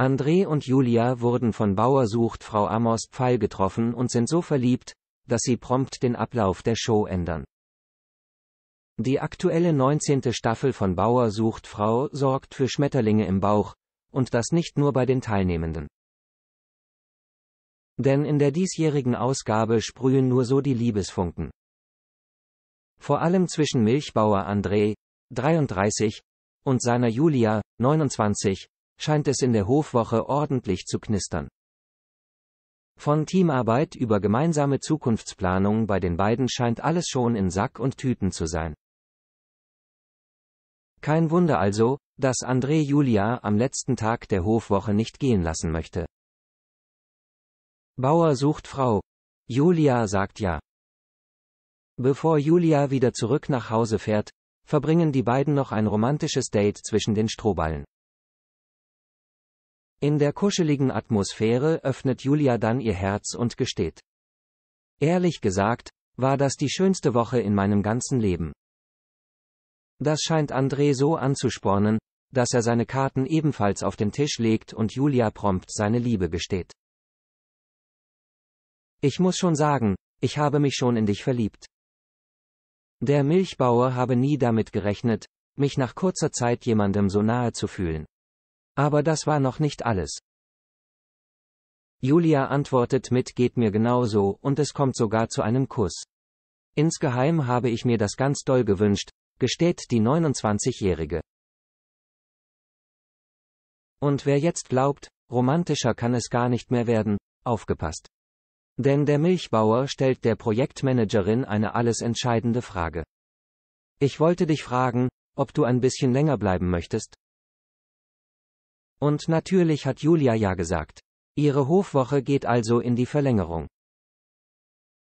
André und Julia wurden von Bauer sucht Frau Amos Pfeil getroffen und sind so verliebt, dass sie prompt den Ablauf der Show ändern. Die aktuelle 19. Staffel von Bauer sucht Frau sorgt für Schmetterlinge im Bauch, und das nicht nur bei den Teilnehmenden. Denn in der diesjährigen Ausgabe sprühen nur so die Liebesfunken. Vor allem zwischen Milchbauer André, 33, und seiner Julia, 29, scheint es in der Hofwoche ordentlich zu knistern. Von Teamarbeit über gemeinsame Zukunftsplanung bei den beiden scheint alles schon in Sack und Tüten zu sein. Kein Wunder also, dass André Julia am letzten Tag der Hofwoche nicht gehen lassen möchte. Bauer sucht Frau. Julia sagt ja. Bevor Julia wieder zurück nach Hause fährt, verbringen die beiden noch ein romantisches Date zwischen den Strohballen. In der kuscheligen Atmosphäre öffnet Julia dann ihr Herz und gesteht. Ehrlich gesagt, war das die schönste Woche in meinem ganzen Leben. Das scheint André so anzuspornen, dass er seine Karten ebenfalls auf den Tisch legt und Julia prompt seine Liebe gesteht. Ich muss schon sagen, ich habe mich schon in dich verliebt. Der Milchbauer habe nie damit gerechnet, mich nach kurzer Zeit jemandem so nahe zu fühlen. Aber das war noch nicht alles. Julia antwortet mit geht mir genauso und es kommt sogar zu einem Kuss. Insgeheim habe ich mir das ganz doll gewünscht, gesteht die 29-Jährige. Und wer jetzt glaubt, romantischer kann es gar nicht mehr werden, aufgepasst. Denn der Milchbauer stellt der Projektmanagerin eine alles entscheidende Frage. Ich wollte dich fragen, ob du ein bisschen länger bleiben möchtest? Und natürlich hat Julia ja gesagt. Ihre Hofwoche geht also in die Verlängerung.